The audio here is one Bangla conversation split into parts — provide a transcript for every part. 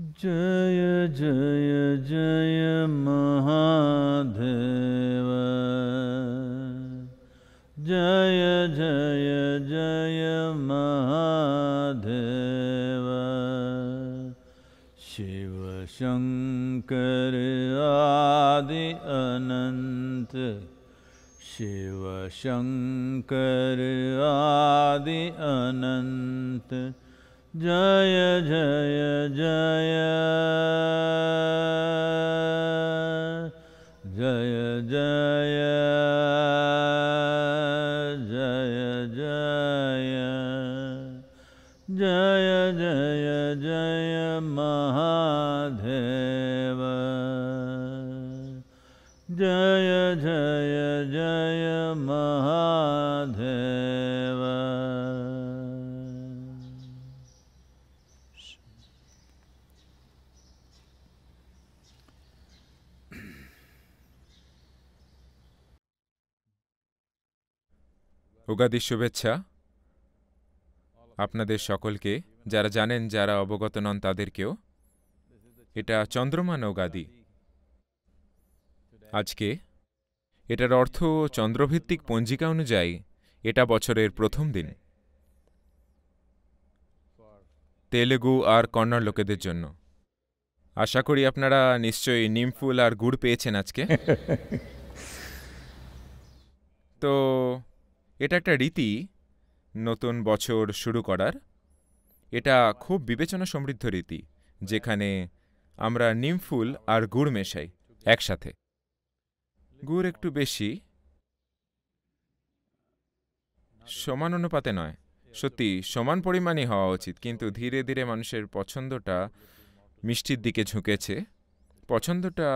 जय जय जय महादेव जय जय जय महादेव शिव शंकर आदि अनंत शिव शंकर आदि अनंत Jaya, Jaya, Jaya. ভোগাদি শুভেচ্ছা আপনাদের সকলকে যারা জানেন যারা অবগত নন তাদেরকেও এটা চন্দ্রমা নৌগাদি আজকে এটার অর্থ চন্দ্রভিত্তিক পঞ্জিকা অনুযায়ী এটা বছরের প্রথম দিন তেলেগু আর কন্নড় লোকেদের জন্য আশা করি আপনারা নিশ্চয়ই নিমফুল আর গুড় পেয়েছেন আজকে তো এটা একটা রীতি নতুন বছর শুরু করার এটা খুব বিবেচনা সমৃদ্ধ রীতি যেখানে আমরা নিমফুল আর গুড় মেশাই একসাথে গুড় একটু বেশি সমান অনুপাতে নয় সত্যি সমান পরিমাণই হওয়া উচিত কিন্তু ধীরে ধীরে মানুষের পছন্দটা মিষ্টির দিকে ঝুঁকেছে পছন্দটা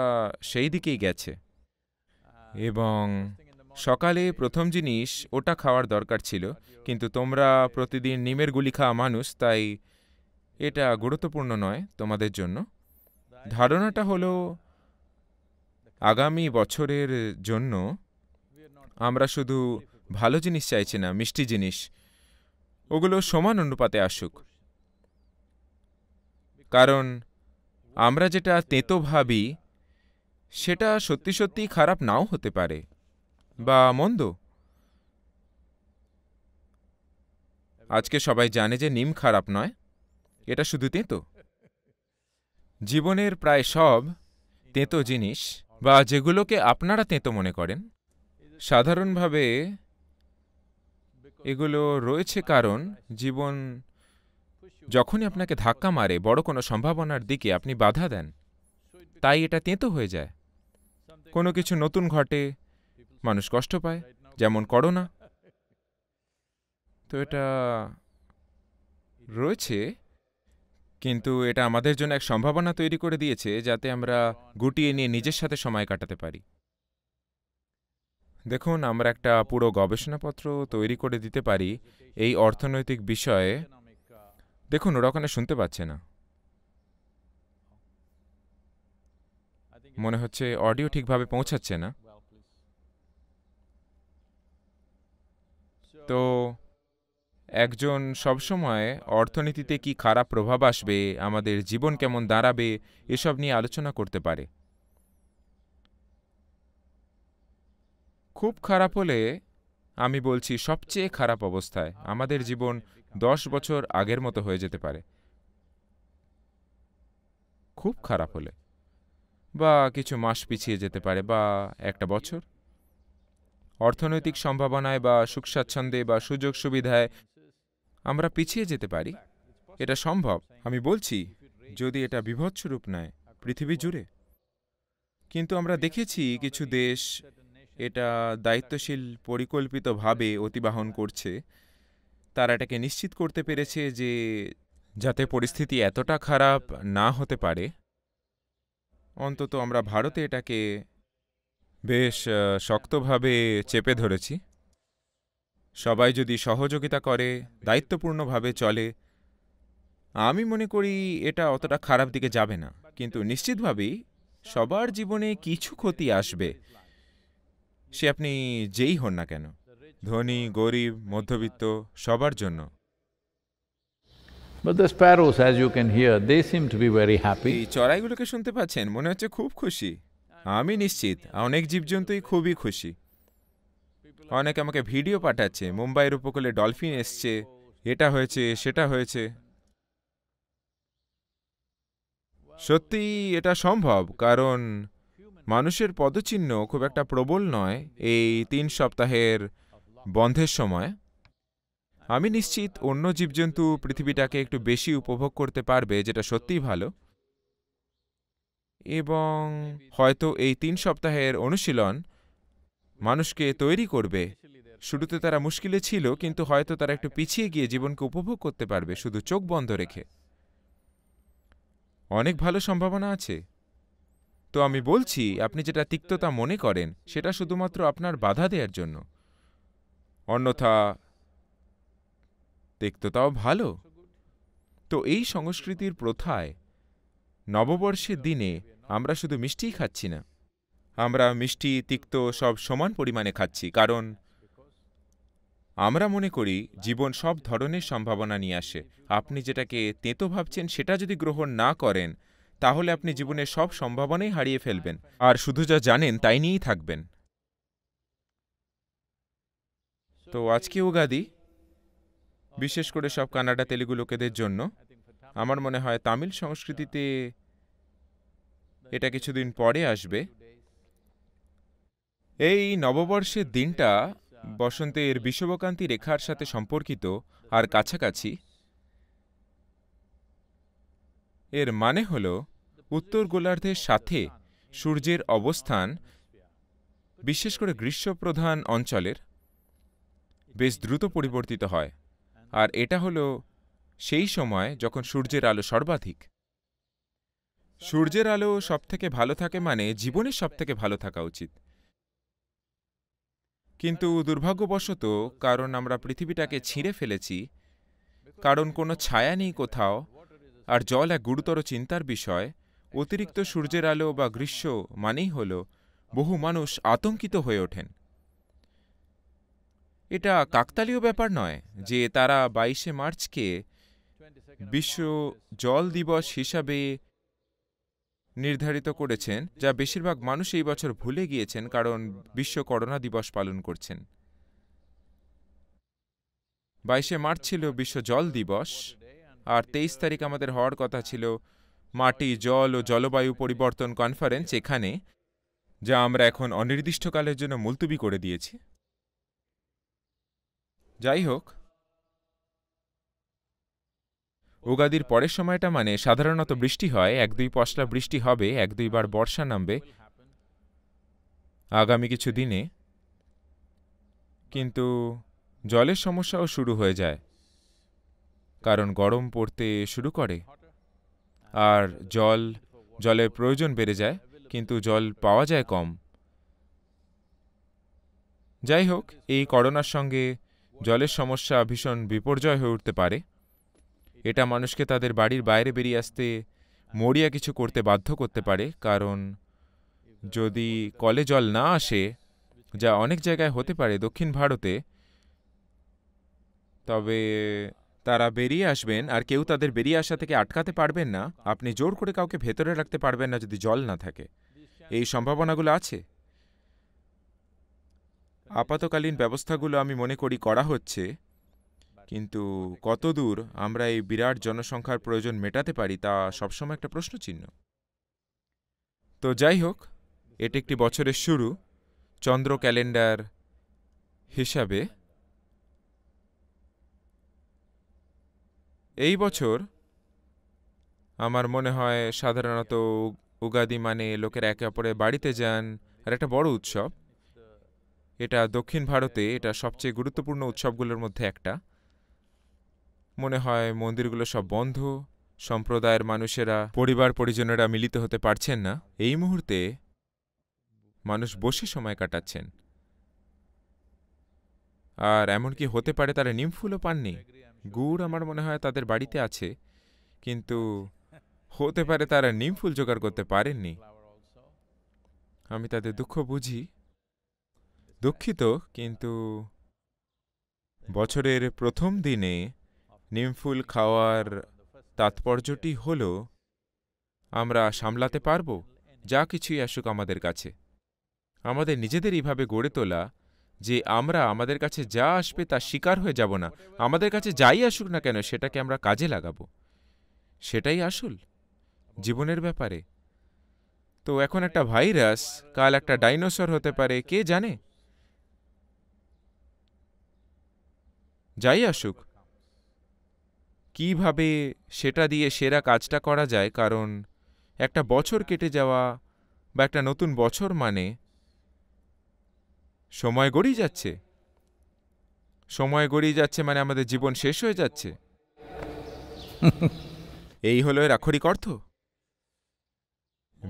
সেই দিকেই গেছে এবং সকালে প্রথম জিনিস ওটা খাওয়ার দরকার ছিল কিন্তু তোমরা প্রতিদিন নিমের গুলি খাওয়া মানুষ তাই এটা গুরুত্বপূর্ণ নয় তোমাদের জন্য ধারণাটা হলো আগামী বছরের জন্য আমরা শুধু ভালো জিনিস চাইছি না মিষ্টি জিনিস ওগুলো সমান অনুপাতে আসুক কারণ আমরা যেটা তেঁতো ভাবি সেটা সত্যি সত্যি খারাপ নাও হতে পারে বা মন্দ আজকে সবাই জানে যে নিম খারাপ নয় এটা শুধু তেঁতো জীবনের প্রায় সব তেঁতো জিনিস বা যেগুলোকে আপনারা তেঁতো মনে করেন সাধারণভাবে এগুলো রয়েছে কারণ জীবন যখনই আপনাকে ধাক্কা মারে বড় কোনো সম্ভাবনার দিকে আপনি বাধা দেন তাই এটা তেঁতো হয়ে যায় কোনো কিছু নতুন ঘটে মানুষ কষ্ট পায় যেমন করো না তো এটা রয়েছে কিন্তু এটা আমাদের জন্য এক সম্ভাবনা তৈরি করে দিয়েছে যাতে আমরা গুটিয়ে নিয়ে নিজের সাথে সময় কাটাতে পারি দেখুন আমরা একটা পুরো গবেষণাপত্র তৈরি করে দিতে পারি এই অর্থনৈতিক বিষয়ে দেখুন ওরা ওখানে শুনতে পাচ্ছে না মনে হচ্ছে অডিও ঠিকভাবে পৌঁছাচ্ছে না তো একজন সবসময় অর্থনীতিতে কি খারাপ প্রভাব আসবে আমাদের জীবন কেমন দাঁড়াবে এসব নিয়ে আলোচনা করতে পারে খুব খারাপ হলে আমি বলছি সবচেয়ে খারাপ অবস্থায় আমাদের জীবন দশ বছর আগের মতো হয়ে যেতে পারে খুব খারাপ হলে বা কিছু মাস পিছিয়ে যেতে পারে বা একটা বছর অর্থনৈতিক সম্ভাবনায় বা সুখ স্বাচ্ছন্দ্যে বা সুযোগ সুবিধায় আমরা পিছিয়ে যেতে পারি এটা সম্ভব আমি বলছি যদি এটা বিভৎস রূপ নেয় পৃথিবী জুড়ে কিন্তু আমরা দেখেছি কিছু দেশ এটা দায়িত্বশীল পরিকল্পিতভাবে অতিবাহন করছে তারা এটাকে নিশ্চিত করতে পেরেছে যে যাতে পরিস্থিতি এতটা খারাপ না হতে পারে অন্তত আমরা ভারতে এটাকে বেশ শক্তভাবে চেপে ধরেছি সবাই যদি সহযোগিতা করে দায়িত্বপূর্ণভাবে চলে আমি মনে করি এটা অতটা খারাপ দিকে যাবে না কিন্তু নিশ্চিতভাবেই সবার জীবনে কিছু ক্ষতি আসবে সে আপনি যেই হন না কেন ধনী গরিব মধ্যবিত্ত সবার জন্য এই চড়াইগুলোকে শুনতে পাচ্ছেন মনে হচ্ছে খুব খুশি আমি নিশ্চিত অনেক জীবজন্তুই খুবই খুশি অনেকে আমাকে ভিডিও পাঠাচ্ছে মুম্বাইয়ের উপকূলে ডলফিন এসছে এটা হয়েছে সেটা হয়েছে সত্যি এটা সম্ভব কারণ মানুষের পদচিহ্ন খুব একটা প্রবল নয় এই তিন সপ্তাহের বন্ধের সময় আমি নিশ্চিত অন্য জীবজন্তু পৃথিবীটাকে একটু বেশি উপভোগ করতে পারবে যেটা সত্যিই ভালো এবং হয়তো এই তিন সপ্তাহের অনুশীলন মানুষকে তৈরি করবে শুরুতে তারা মুশকিলে ছিল কিন্তু হয়তো তারা একটু পিছিয়ে গিয়ে জীবনকে উপভোগ করতে পারবে শুধু চোখ বন্ধ রেখে অনেক ভালো সম্ভাবনা আছে তো আমি বলছি আপনি যেটা তিক্ততা মনে করেন সেটা শুধুমাত্র আপনার বাধা দেওয়ার জন্য অন্যথা তিক্ততাও ভালো তো এই সংস্কৃতির প্রথায় নববর্ষের দিনে আমরা শুধু মিষ্টিই খাচ্ছি না আমরা মিষ্টি তিক্ত সব সমান পরিমাণে খাচ্ছি কারণ আমরা মনে করি জীবন সব ধরনের সম্ভাবনা নিয়ে আসে আপনি যেটাকে তেঁতো ভাবছেন সেটা যদি গ্রহণ না করেন তাহলে আপনি জীবনের সব সম্ভাবনাই হারিয়ে ফেলবেন আর শুধু যা জানেন তাই নিয়েই থাকবেন তো আজকে উগাদি বিশেষ করে সব কানাডা তেলেগু লোকেদের জন্য আমার মনে হয় তামিল সংস্কৃতিতে এটা কিছুদিন পরে আসবে এই নববর্ষের দিনটা বসন্তের বিষবকান্তি রেখার সাথে সম্পর্কিত আর কাছাকাছি এর মানে হল উত্তর গোলার্ধের সাথে সূর্যের অবস্থান বিশেষ করে গ্রীষ্মপ্রধান অঞ্চলের বেশ দ্রুত পরিবর্তিত হয় আর এটা হলো সেই সময় যখন সূর্যের আলো সর্বাধিক সূর্যের আলো সব থেকে ভালো থাকে মানে জীবনে সব থেকে ভালো থাকা উচিত কিন্তু দুর্ভাগ্যবশত কারণ আমরা পৃথিবীটাকে ছিঁড়ে ফেলেছি কারণ কোনো ছায়া নেই কোথাও আর জল এক গুরুতর চিন্তার বিষয় অতিরিক্ত সূর্যের আলো বা গ্রীষ্ম মানেই হল বহু মানুষ আতঙ্কিত হয়ে ওঠেন এটা কাকতালীয় ব্যাপার নয় যে তারা বাইশে মার্চকে বিশ্ব জল দিবস হিসাবে নির্ধারিত করেছেন যা বেশিরভাগ মানুষ এই বছর ভুলে গিয়েছেন কারণ বিশ্ব করোনা দিবস পালন করছেন বাইশে মার্চ ছিল বিশ্ব জল দিবস আর তেইশ তারিখ আমাদের হওয়ার কথা ছিল মাটি জল ও জলবায়ু পরিবর্তন কনফারেন্স এখানে যা আমরা এখন অনির্দিষ্টকালের জন্য মুলতুবি করে দিয়েছি যাই হোক উগাদির পরের সময়টা মানে সাধারণত বৃষ্টি হয় এক দুই পশলা বৃষ্টি হবে এক দুইবার বর্ষা নামবে আগামী কিছু দিনে কিন্তু জলের সমস্যাও শুরু হয়ে যায় কারণ গরম পড়তে শুরু করে আর জল জলের প্রয়োজন বেড়ে যায় কিন্তু জল পাওয়া যায় কম যাই হোক এই করোনার সঙ্গে জলের সমস্যা ভীষণ বিপর্যয় হয়ে উঠতে পারে এটা মানুষকে তাদের বাড়ির বাইরে বেরিয়ে আসতে মরিয়া কিছু করতে বাধ্য করতে পারে কারণ যদি কলে জল না আসে যা অনেক জায়গায় হতে পারে দক্ষিণ ভারতে তবে তারা বেরিয়ে আসবেন আর কেউ তাদের বেরিয়ে আসা থেকে আটকাতে পারবেন না আপনি জোর করে কাউকে ভেতরে রাখতে পারবেন না যদি জল না থাকে এই সম্ভাবনাগুলো আছে আপাতকালীন ব্যবস্থাগুলো আমি মনে করি করা হচ্ছে কিন্তু কতদূর আমরা এই বিরাট জনসংখ্যার প্রয়োজন মেটাতে পারি তা সবসময় একটা প্রশ্নচিহ্ন তো যাই হোক এটি একটি বছরের শুরু চন্দ্র ক্যালেন্ডার হিসাবে এই বছর আমার মনে হয় সাধারণত উগাদি মানে লোকের একে অপরে বাড়িতে যান আর একটা বড় উৎসব এটা দক্ষিণ ভারতে এটা সবচেয়ে গুরুত্বপূর্ণ উৎসবগুলোর মধ্যে একটা মনে হয় মন্দিরগুলো সব বন্ধ সম্প্রদায়ের মানুষেরা পরিবার পরিজনেরা মিলিত হতে পারছেন না এই মুহূর্তে মানুষ বসে সময় কাটাচ্ছেন আর এমনকি হতে পারে তারা নিমফুলও পাননি গুড় আমার মনে হয় তাদের বাড়িতে আছে কিন্তু হতে পারে তারা নিমফুল জোগাড় করতে পারেননি আমি তাদের দুঃখ বুঝি দুঃখিত কিন্তু বছরের প্রথম দিনে নিমফুল খাওয়ার তাৎপর্যটি হল আমরা সামলাতে পারব যা কিছুই আসুক আমাদের কাছে আমাদের নিজেদের এইভাবে গড়ে তোলা যে আমরা আমাদের কাছে যা আসবে তা শিকার হয়ে যাব না আমাদের কাছে যাই আসুক না কেন সেটাকে আমরা কাজে লাগাব সেটাই আসল জীবনের ব্যাপারে তো এখন একটা ভাইরাস কাল একটা ডাইনোসর হতে পারে কে জানে যাই আসুক কিভাবে সেটা দিয়ে সেরা কাজটা করা যায় কারণ একটা বছর কেটে যাওয়া বা একটা নতুন বছর মানে সময় গড়িয়ে যাচ্ছে সময় গড়িয়ে যাচ্ছে মানে আমাদের জীবন শেষ হয়ে যাচ্ছে এই হলো এর আক্ষরিক অর্থ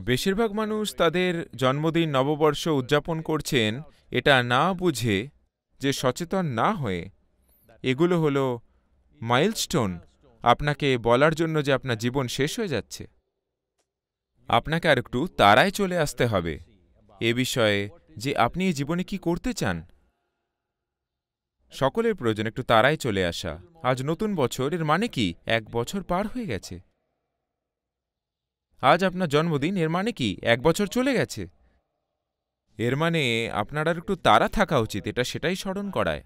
বেশিরভাগ মানুষ তাদের জন্মদিন নববর্ষ উদযাপন করছেন এটা না বুঝে যে সচেতন না হয়ে এগুলো হলো মাইলস্টোন আপনাকে বলার জন্য যে আপনার জীবন শেষ হয়ে যাচ্ছে আপনাকে আর একটু তারায় চলে আসতে হবে এ বিষয়ে যে আপনি এই জীবনে কি করতে চান সকলের প্রয়োজন একটু তারাই চলে আসা আজ নতুন বছর এর মানে কি এক বছর পার হয়ে গেছে আজ আপনার জন্মদিন এর মানে কি এক বছর চলে গেছে এর মানে আপনার আর একটু তারা থাকা উচিত এটা সেটাই স্মরণ করায়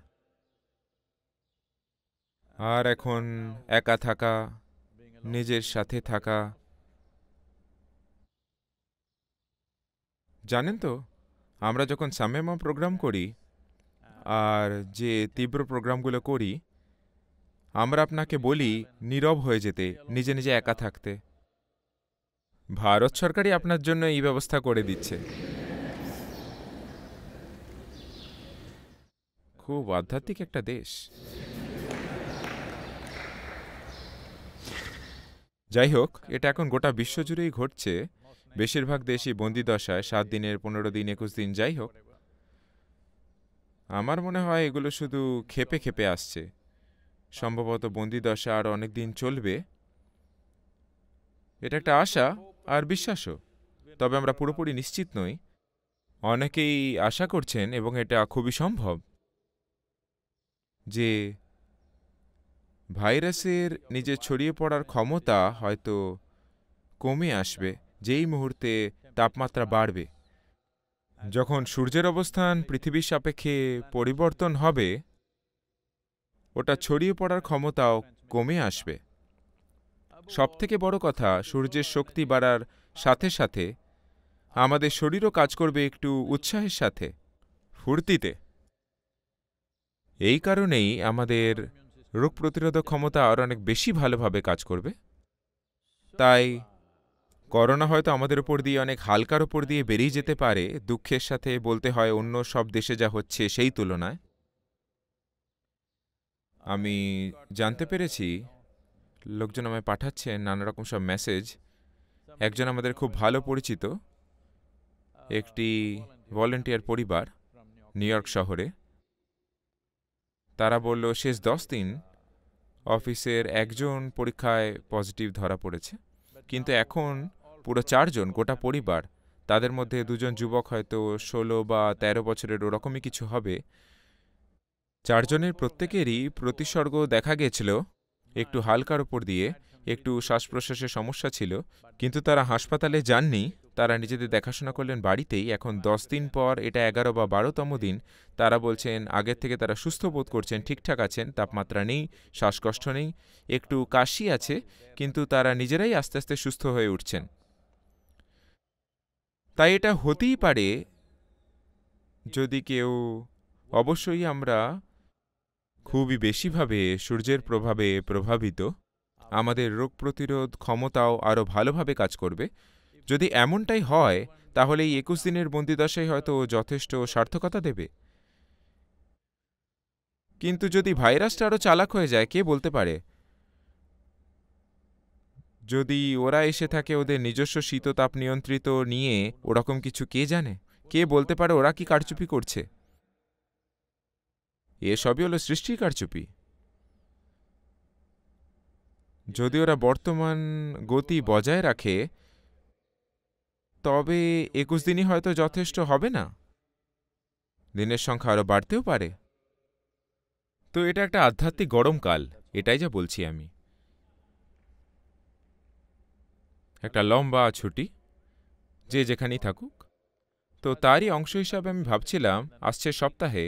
আর এখন একা থাকা নিজের সাথে থাকা জানেন তো আমরা যখন সামেমা প্রোগ্রাম করি আর যে তীব্র প্রোগ্রামগুলো করি আমরা আপনাকে বলি নীরব হয়ে যেতে নিজে নিজে একা থাকতে ভারত সরকারই আপনার জন্য এই ব্যবস্থা করে দিচ্ছে খুব আধ্যাত্মিক একটা দেশ যাই হোক এটা এখন গোটা বিশ্বজুড়েই ঘটছে বেশিরভাগ দেশই বন্দিদশায় সাত দিনের পনেরো দিন একুশ দিন যাই হোক আমার মনে হয় এগুলো শুধু খেপে খেপে আসছে সম্ভবত বন্দিদশা আর অনেক দিন চলবে এটা একটা আশা আর বিশ্বাসও তবে আমরা পুরোপুরি নিশ্চিত নই অনেকেই আশা করছেন এবং এটা খুবই সম্ভব যে ভাইরাসের নিজে ছড়িয়ে পড়ার ক্ষমতা হয়তো কমে আসবে যেই মুহূর্তে তাপমাত্রা বাড়বে যখন সূর্যের অবস্থান পৃথিবীর সাপেক্ষে পরিবর্তন হবে ওটা ছড়িয়ে পড়ার ক্ষমতাও কমে আসবে সবথেকে বড় কথা সূর্যের শক্তি বাড়ার সাথে সাথে আমাদের শরীরও কাজ করবে একটু উৎসাহের সাথে ফুর্তিতে এই কারণেই আমাদের রোগ প্রতিরোধক ক্ষমতা আরও অনেক বেশি ভালোভাবে কাজ করবে তাই করোনা হয়তো আমাদের উপর দিয়ে অনেক হালকার উপর দিয়ে বেরিয়ে যেতে পারে দুঃখের সাথে বলতে হয় অন্য সব দেশে যা হচ্ছে সেই তুলনায় আমি জানতে পেরেছি লোকজন আমায় পাঠাচ্ছে নানা রকম সব মেসেজ একজন আমাদের খুব ভালো পরিচিত একটি ভলেন্টিয়ার পরিবার নিউ ইয়র্ক শহরে তারা বলল শেষ দশ দিন অফিসের একজন পরীক্ষায় পজিটিভ ধরা পড়েছে কিন্তু এখন পুরো চারজন গোটা পরিবার তাদের মধ্যে দুজন যুবক হয়তো ষোলো বা ১৩ বছরের ওরকমই কিছু হবে চারজনের প্রত্যেকেরই প্রতিসর্গ দেখা গেছিল একটু হালকার ওপর দিয়ে একটু শ্বাস প্রশ্বাসের সমস্যা ছিল কিন্তু তারা হাসপাতালে যাননি তারা নিজেদের দেখাশোনা করলেন বাড়িতেই এখন দশ দিন পর এটা এগারো বা বারোতম দিন তারা বলছেন আগের থেকে তারা সুস্থ বোধ করছেন ঠিকঠাক আছেন তাপমাত্রা নেই শ্বাসকষ্ট নেই একটু কাশি আছে কিন্তু তারা নিজেরাই আস্তে আস্তে সুস্থ হয়ে উঠছেন তাই এটা হতেই পারে যদি কেউ অবশ্যই আমরা খুবই বেশিভাবে সূর্যের প্রভাবে প্রভাবিত আমাদের রোগ প্রতিরোধ ক্ষমতাও আরও ভালোভাবে কাজ করবে যদি এমনটাই হয় তাহলে এই একুশ দিনের বন্দিদশাই হয়তো যথেষ্ট সার্থকতা দেবে কিন্তু যদি ভাইরাসটা আরও চালাক হয়ে যায় কে বলতে পারে যদি ওরা এসে থাকে ওদের নিজস্ব শীততাপ নিয়ন্ত্রিত নিয়ে ওরকম কিছু কে জানে কে বলতে পারে ওরা কি কারচুপি করছে এসবই হলো সৃষ্টির কারচুপি যদি ওরা বর্তমান গতি বজায় রাখে তবে একুশ দিনই হয়তো যথেষ্ট হবে না দিনের সংখ্যা আরও বাড়তেও পারে তো এটা একটা আধ্যাত্মিক গরমকাল এটাই যা বলছি আমি একটা লম্বা ছুটি যে যেখানেই থাকুক তো তারই অংশ হিসাবে আমি ভাবছিলাম আসছে সপ্তাহে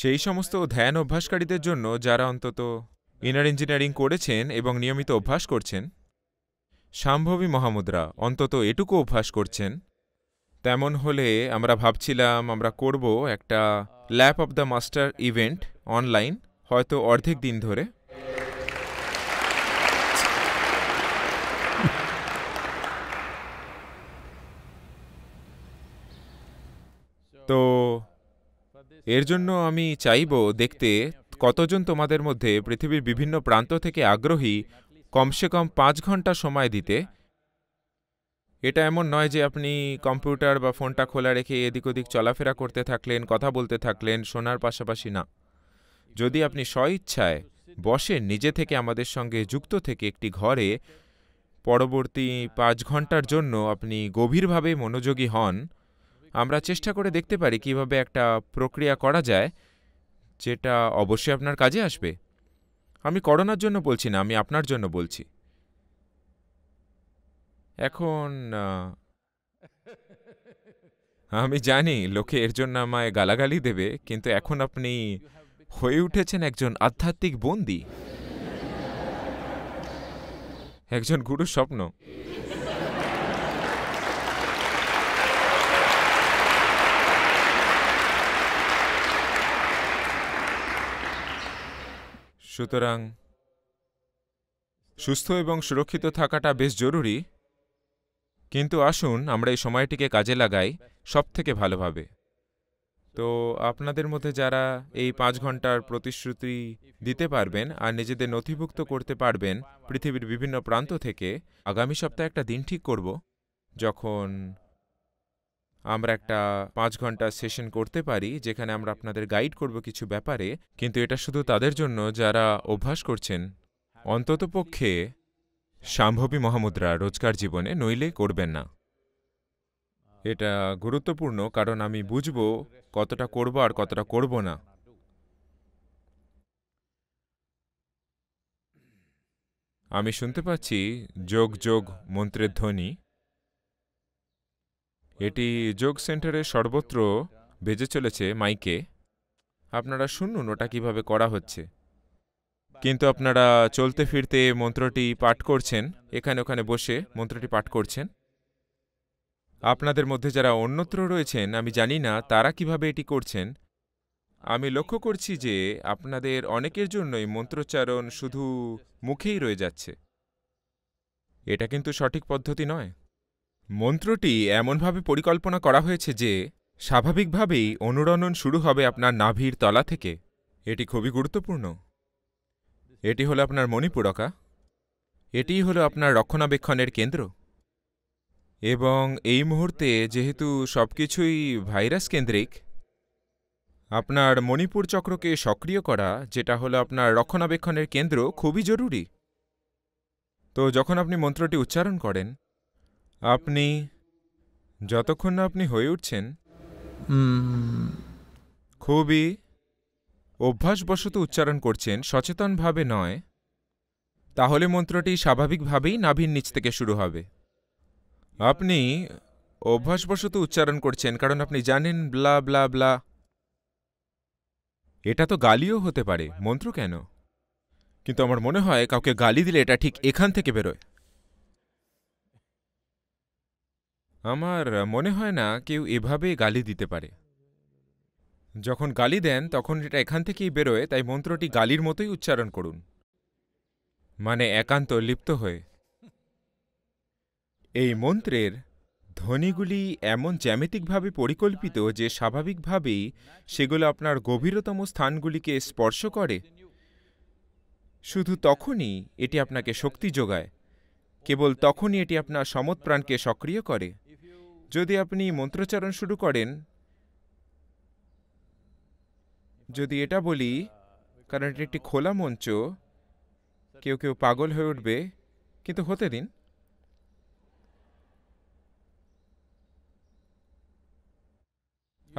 সেই সমস্ত ধ্যান অভ্যাসকারীদের জন্য যারা অন্তত ইনার ইঞ্জিনিয়ারিং করেছেন এবং নিয়মিত অভ্যাস করছেন সাম্ভবী মহামুদ্রা অন্তত এটুকু অভ্যাস করছেন তেমন হলে আমরা ভাবছিলাম আমরা করব একটা lap of the master event online হয়তো অর্ধেক দিন ধরে তো এর জন্য আমি চাইব দেখতে কতজন তোমাদের মধ্যে পৃথিবীর বিভিন্ন প্রান্ত থেকে আগ্রহী কমসে কম পাঁচ ঘন্টা সময় দিতে এটা এমন নয় যে আপনি কম্পিউটার বা ফোনটা খোলা রেখে এদিক ওদিক চলাফেরা করতে থাকলেন কথা বলতে থাকলেন শোনার পাশাপাশি না যদি আপনি স্বইচ্ছায় বসে নিজে থেকে আমাদের সঙ্গে যুক্ত থেকে একটি ঘরে পরবর্তী পাঁচ ঘন্টার জন্য আপনি গভীরভাবে মনোযোগী হন আমরা চেষ্টা করে দেখতে পারি কিভাবে একটা প্রক্রিয়া করা যায় যেটা অবশ্যই আপনার কাজে আসবে আমি করোনার জন্য বলছি না আমি আপনার জন্য বলছি এখন আমি জানি লোকে এর জন্য আমায় গালাগালি দেবে কিন্তু এখন আপনি হয়ে উঠেছেন একজন আধ্যাত্মিক বন্দী একজন গুরু স্বপ্ন সুতরাং সুস্থ এবং সুরক্ষিত থাকাটা বেশ জরুরি কিন্তু আসুন আমরা এই সময়টিকে কাজে লাগাই সব থেকে ভালোভাবে তো আপনাদের মধ্যে যারা এই পাঁচ ঘন্টার প্রতিশ্রুতি দিতে পারবেন আর নিজেদের নথিভুক্ত করতে পারবেন পৃথিবীর বিভিন্ন প্রান্ত থেকে আগামী সপ্তাহে একটা দিন ঠিক করব যখন আমরা একটা পাঁচ ঘন্টা সেশন করতে পারি যেখানে আমরা আপনাদের গাইড করব কিছু ব্যাপারে কিন্তু এটা শুধু তাদের জন্য যারা অভ্যাস করছেন অন্ততপক্ষে সাম্ভবী মহামুদ্রা রোজকার জীবনে নইলে করবেন না এটা গুরুত্বপূর্ণ কারণ আমি বুঝব কতটা করব আর কতটা করব না আমি শুনতে পাচ্ছি যোগ যোগ মন্ত্রের ধ্বনি এটি যোগ সেন্টারে সর্বত্র বেজে চলেছে মাইকে আপনারা শুনুন ওটা কিভাবে করা হচ্ছে কিন্তু আপনারা চলতে ফিরতে মন্ত্রটি পাঠ করছেন এখানে ওখানে বসে মন্ত্রটি পাঠ করছেন আপনাদের মধ্যে যারা অন্যত্র রয়েছেন আমি জানি না তারা কিভাবে এটি করছেন আমি লক্ষ্য করছি যে আপনাদের অনেকের জন্যই মন্ত্রোচ্চারণ শুধু মুখেই রয়ে যাচ্ছে এটা কিন্তু সঠিক পদ্ধতি নয় মন্ত্রটি এমনভাবে পরিকল্পনা করা হয়েছে যে স্বাভাবিকভাবেই অনুরণন শুরু হবে আপনার নাভির তলা থেকে এটি খুবই গুরুত্বপূর্ণ এটি হলো আপনার মণিপুরকা এটি হলো আপনার রক্ষণাবেক্ষণের কেন্দ্র এবং এই মুহূর্তে যেহেতু সব কিছুই ভাইরাস কেন্দ্রিক আপনার মণিপুর চক্রকে সক্রিয় করা যেটা হলো আপনার রক্ষণাবেক্ষণের কেন্দ্র খুবই জরুরি তো যখন আপনি মন্ত্রটি উচ্চারণ করেন আপনি যতক্ষণ না আপনি হয়ে উঠছেন খুবই অভ্যাসবশত উচ্চারণ করছেন সচেতনভাবে নয় তাহলে মন্ত্রটি স্বাভাবিকভাবেই নাভির নিচ থেকে শুরু হবে আপনি অভ্যাসবশত উচ্চারণ করছেন কারণ আপনি জানেন ব্লা ব্লা ব্লা এটা তো গালিও হতে পারে মন্ত্র কেন কিন্তু আমার মনে হয় কাউকে গালি দিলে এটা ঠিক এখান থেকে বেরোয় আমার মনে হয় না কেউ এভাবে গালি দিতে পারে যখন গালি দেন তখন এটা এখান থেকেই বেরোয় তাই মন্ত্রটি গালির মতোই উচ্চারণ করুন মানে একান্ত লিপ্ত হয়ে এই মন্ত্রের ধ্বনিগুলি এমন জ্যামিতিকভাবে পরিকল্পিত যে স্বাভাবিকভাবেই সেগুলো আপনার গভীরতম স্থানগুলিকে স্পর্শ করে শুধু তখনই এটি আপনাকে শক্তি যোগায় কেবল তখনই এটি আপনার সমৎপ্রাণকে সক্রিয় করে যদি আপনি মন্ত্রচারণ শুরু করেন যদি এটা বলি কারণ এটি একটি খোলা মঞ্চ কেউ কেউ পাগল হয়ে উঠবে কিন্তু হতে দিন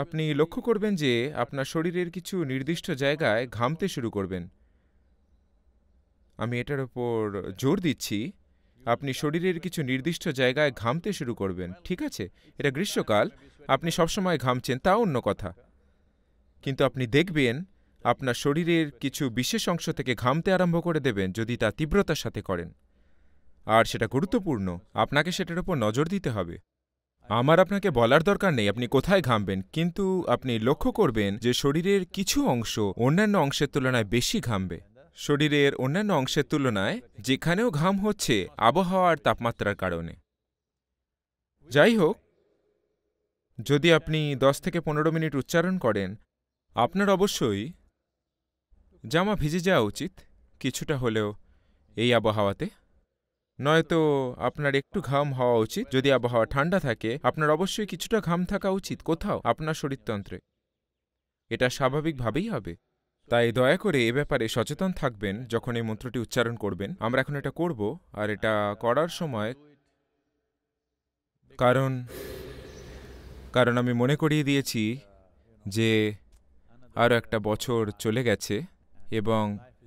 আপনি লক্ষ্য করবেন যে আপনার শরীরের কিছু নির্দিষ্ট জায়গায় ঘামতে শুরু করবেন আমি এটার ওপর জোর দিচ্ছি আপনি শরীরের কিছু নির্দিষ্ট জায়গায় ঘামতে শুরু করবেন ঠিক আছে এটা গ্রীষ্মকাল আপনি সবসময় ঘামছেন তা অন্য কথা কিন্তু আপনি দেখবেন আপনার শরীরের কিছু বিশেষ অংশ থেকে ঘামতে আরম্ভ করে দেবেন যদি তা তীব্রতার সাথে করেন আর সেটা গুরুত্বপূর্ণ আপনাকে সেটার উপর নজর দিতে হবে আমার আপনাকে বলার দরকার নেই আপনি কোথায় ঘামবেন কিন্তু আপনি লক্ষ্য করবেন যে শরীরের কিছু অংশ অন্যান্য অংশের তুলনায় বেশি ঘামবে শরীরের অন্যান্য অংশের তুলনায় যেখানেও ঘাম হচ্ছে আবহাওয়ার তাপমাত্রার কারণে যাই হোক যদি আপনি দশ থেকে পনেরো মিনিট উচ্চারণ করেন আপনার অবশ্যই জামা ভিজে যাওয়া উচিত কিছুটা হলেও এই আবহাওয়াতে নয়তো আপনার একটু ঘাম হওয়া উচিত যদি আবহাওয়া ঠান্ডা থাকে আপনার অবশ্যই কিছুটা ঘাম থাকা উচিত কোথাও আপনার শরীরতন্ত্রে এটা স্বাভাবিকভাবেই হবে তাই দয়া করে এ ব্যাপারে সচেতন থাকবেন যখন এই মন্ত্রটি উচ্চারণ করবেন আমরা এখন এটা করব আর এটা করার সময় কারণ কারণ আমি মনে করিয়ে দিয়েছি যে আরও একটা বছর চলে গেছে এবং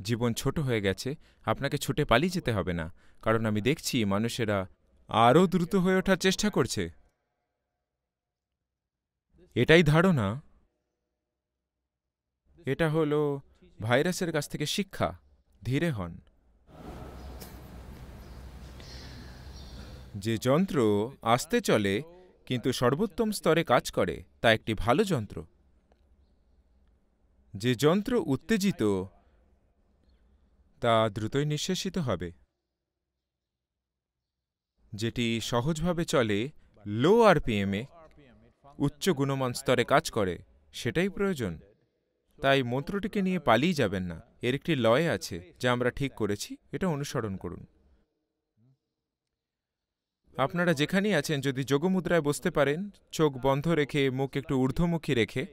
জীবন ছোট হয়ে গেছে আপনাকে ছুটে পালিয়ে যেতে হবে না কারণ আমি দেখছি মানুষেরা আরও দ্রুত হয়ে ওঠার চেষ্টা করছে এটাই ধারণা এটা হলো ভাইরাসের কাছ থেকে শিক্ষা ধীরে হন যে যন্ত্র আসতে চলে কিন্তু সর্বোত্তম স্তরে কাজ করে তা একটি ভালো যন্ত্র যে যন্ত্র উত্তেজিত তা দ্রুতই নিঃশেষিত হবে যেটি সহজভাবে চলে লো আরপিএমে উচ্চ গুণমান স্তরে কাজ করে সেটাই প্রয়োজন তাই মন্ত্রটিকে নিয়ে পালিয়ে যাবেন না এর একটি লয় আছে যা আমরা ঠিক করেছি এটা অনুসরণ করুন আপনারা যেখানেই আছেন যদি যোগমুদ্রায় বসতে পারেন চোখ বন্ধ রেখে মুখ একটু ঊর্ধ্বমুখী রেখে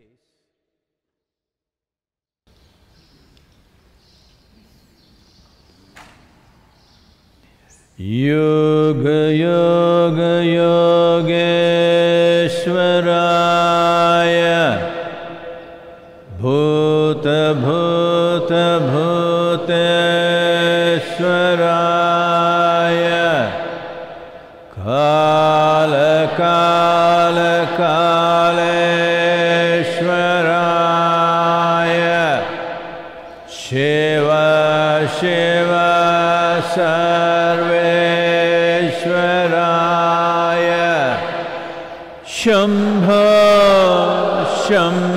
योग भूत भूत भूतेश्वराय काल काल कालेश्वराय शिव शिव सर्वेश्वराय शम्भ शम्भ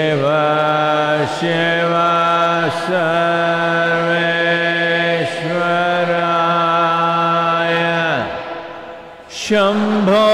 शिव शिव सर्वेश्वराय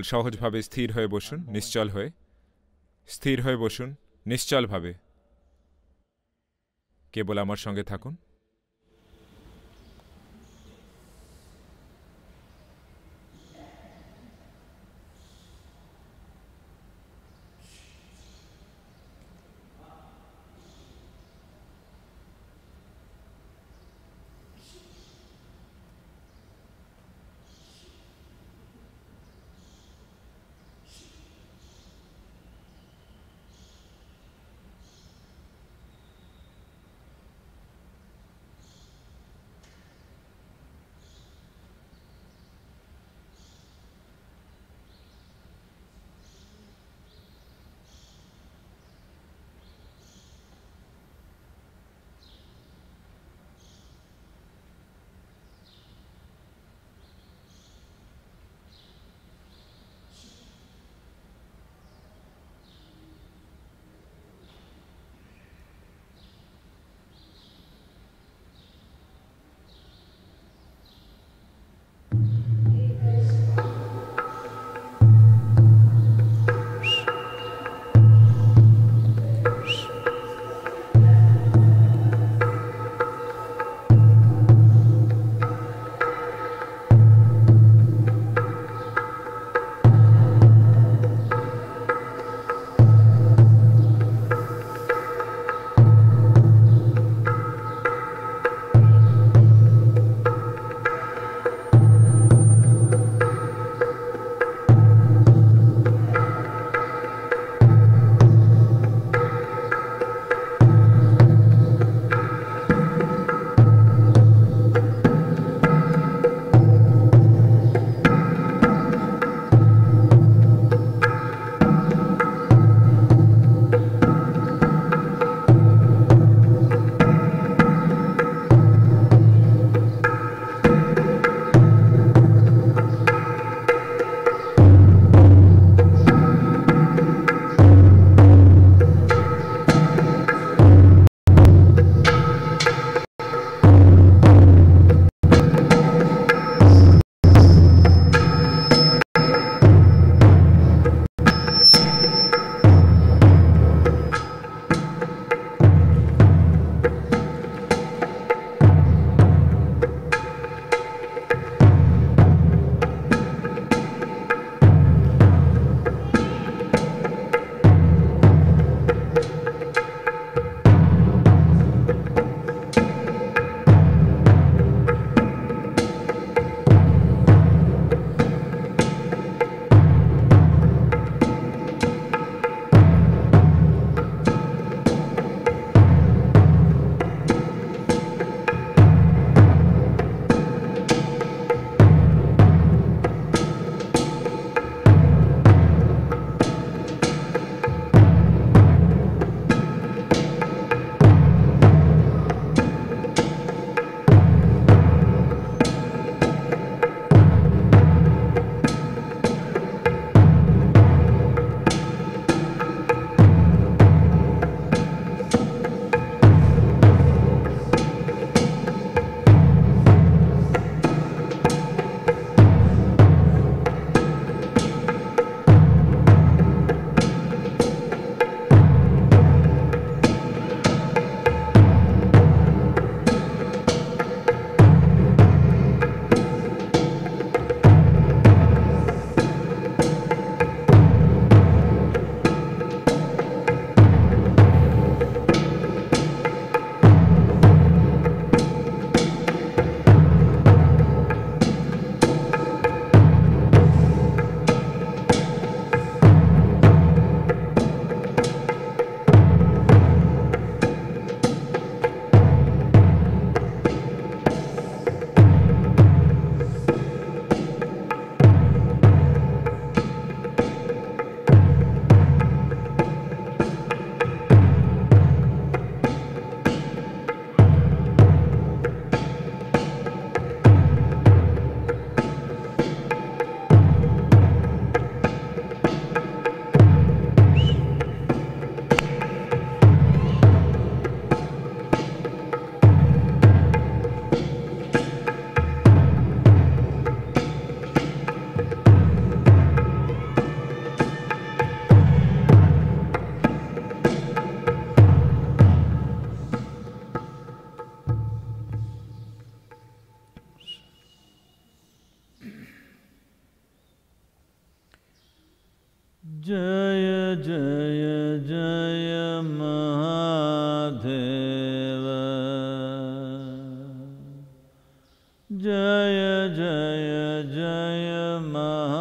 কেবল সহজভাবে স্থির হয়ে বসুন নিশ্চল হয়ে স্থির হয়ে বসুন নিশ্চলভাবে কেবল আমার সঙ্গে থাকুন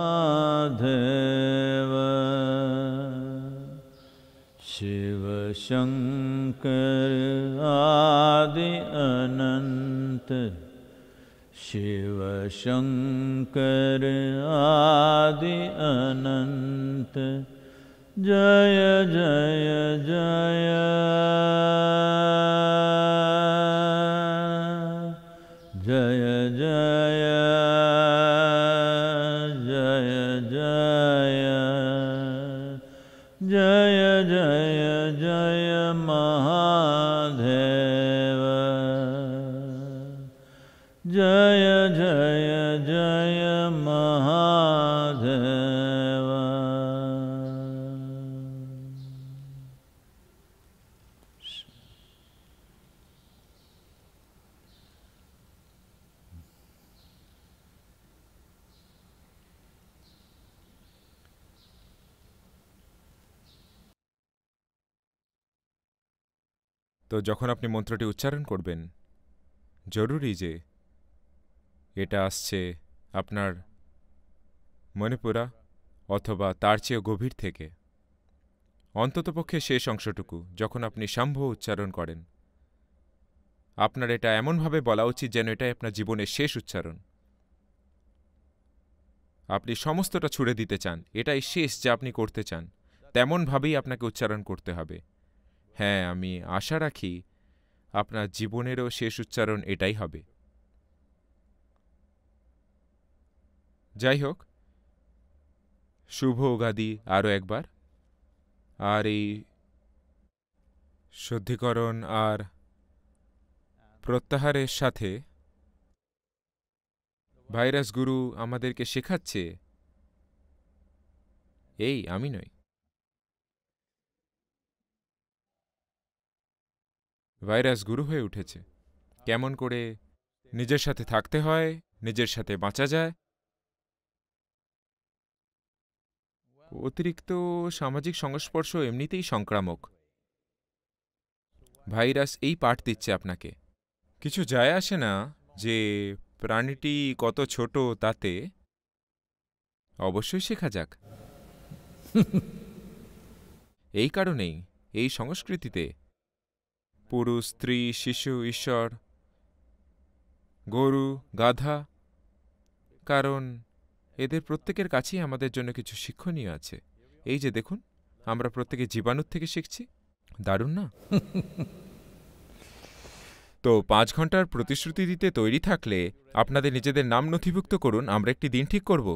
आधे शिव शङ्कर आदि अनन्त शिव शङ्कर आदि अनन्त जय जय जय যখন আপনি মন্ত্রটি উচ্চারণ করবেন জরুরি যে এটা আসছে আপনার মণিপুরা অথবা তার চেয়ে গভীর থেকে অন্ততপক্ষে শেষ অংশটুকু যখন আপনি শাম্ভ উচ্চারণ করেন আপনার এটা এমনভাবে বলা উচিত যেন এটাই আপনার জীবনের শেষ উচ্চারণ আপনি সমস্তটা ছুড়ে দিতে চান এটাই শেষ যা আপনি করতে চান তেমনভাবেই আপনাকে উচ্চারণ করতে হবে হ্যাঁ আমি আশা রাখি আপনার জীবনেরও শেষ উচ্চারণ এটাই হবে যাই হোক শুভ উগাদি আরও একবার আর এই শুদ্ধিকরণ আর প্রত্যাহারের সাথে ভাইরাস গুরু আমাদেরকে শেখাচ্ছে এই আমি নই ভাইরাস গুরু হয়ে উঠেছে কেমন করে নিজের সাথে থাকতে হয় নিজের সাথে বাঁচা যায় অতিরিক্ত সামাজিক সংস্পর্শ এমনিতেই সংক্রামক ভাইরাস এই পাঠ দিচ্ছে আপনাকে কিছু যায় আসে না যে প্রাণীটি কত ছোট তাতে অবশ্যই শেখা যাক এই কারণেই এই সংস্কৃতিতে পুরুষ স্ত্রী শিশু ঈশ্বর গরু গাধা কারণ এদের প্রত্যেকের কাছেই আমাদের জন্য কিছু শিক্ষণীয় আছে এই যে দেখুন আমরা প্রত্যেকে জীবাণুর থেকে শিখছি দারুণ না তো পাঁচ ঘন্টার প্রতিশ্রুতি দিতে তৈরি থাকলে আপনাদের নিজেদের নাম নথিভুক্ত করুন আমরা একটি দিন ঠিক করব